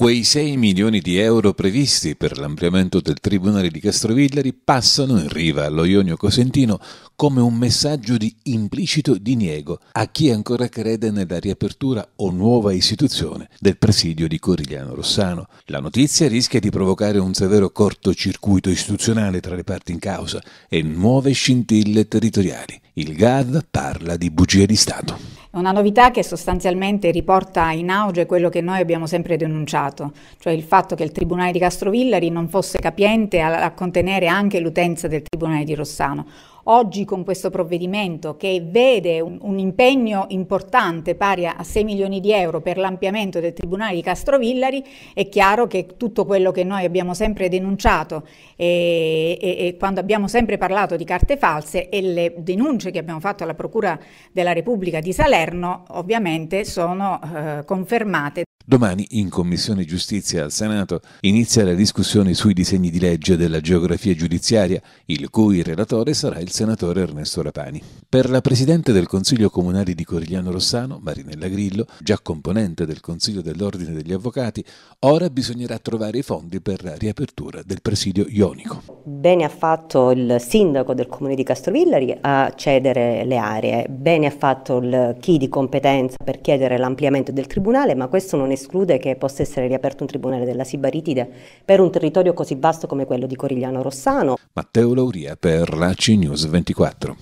Quei 6 milioni di euro previsti per l'ampliamento del Tribunale di Castrovillari passano in riva allo Ionio Cosentino come un messaggio di implicito diniego a chi ancora crede nella riapertura o nuova istituzione del presidio di Corigliano Rossano. La notizia rischia di provocare un severo cortocircuito istituzionale tra le parti in causa e nuove scintille territoriali. Il GAV parla di bugie di Stato. È una novità che sostanzialmente riporta in auge quello che noi abbiamo sempre denunciato, cioè il fatto che il Tribunale di Castrovillari non fosse capiente a, a contenere anche l'utenza del Tribunale di Rossano Oggi con questo provvedimento che vede un, un impegno importante pari a 6 milioni di euro per l'ampliamento del Tribunale di Castrovillari, è chiaro che tutto quello che noi abbiamo sempre denunciato e, e, e quando abbiamo sempre parlato di carte false e le denunce che abbiamo fatto alla Procura della Repubblica di Salerno ovviamente sono eh, confermate Domani in Commissione Giustizia al Senato inizia la discussione sui disegni di legge della geografia giudiziaria, il cui relatore sarà il senatore Ernesto Rapani. Per la Presidente del Consiglio Comunale di Corigliano Rossano, Marinella Grillo, già componente del Consiglio dell'Ordine degli Avvocati, ora bisognerà trovare i fondi per la riapertura del presidio ionico. Bene ha fatto il sindaco del comune di Castrovillari a cedere le aree, bene ha fatto il chi di competenza per chiedere l'ampliamento del tribunale, ma questo non è esclude che possa essere riaperto un tribunale della Sibaritide per un territorio così vasto come quello di Corigliano Rossano. Matteo Lauria per la CNews 24.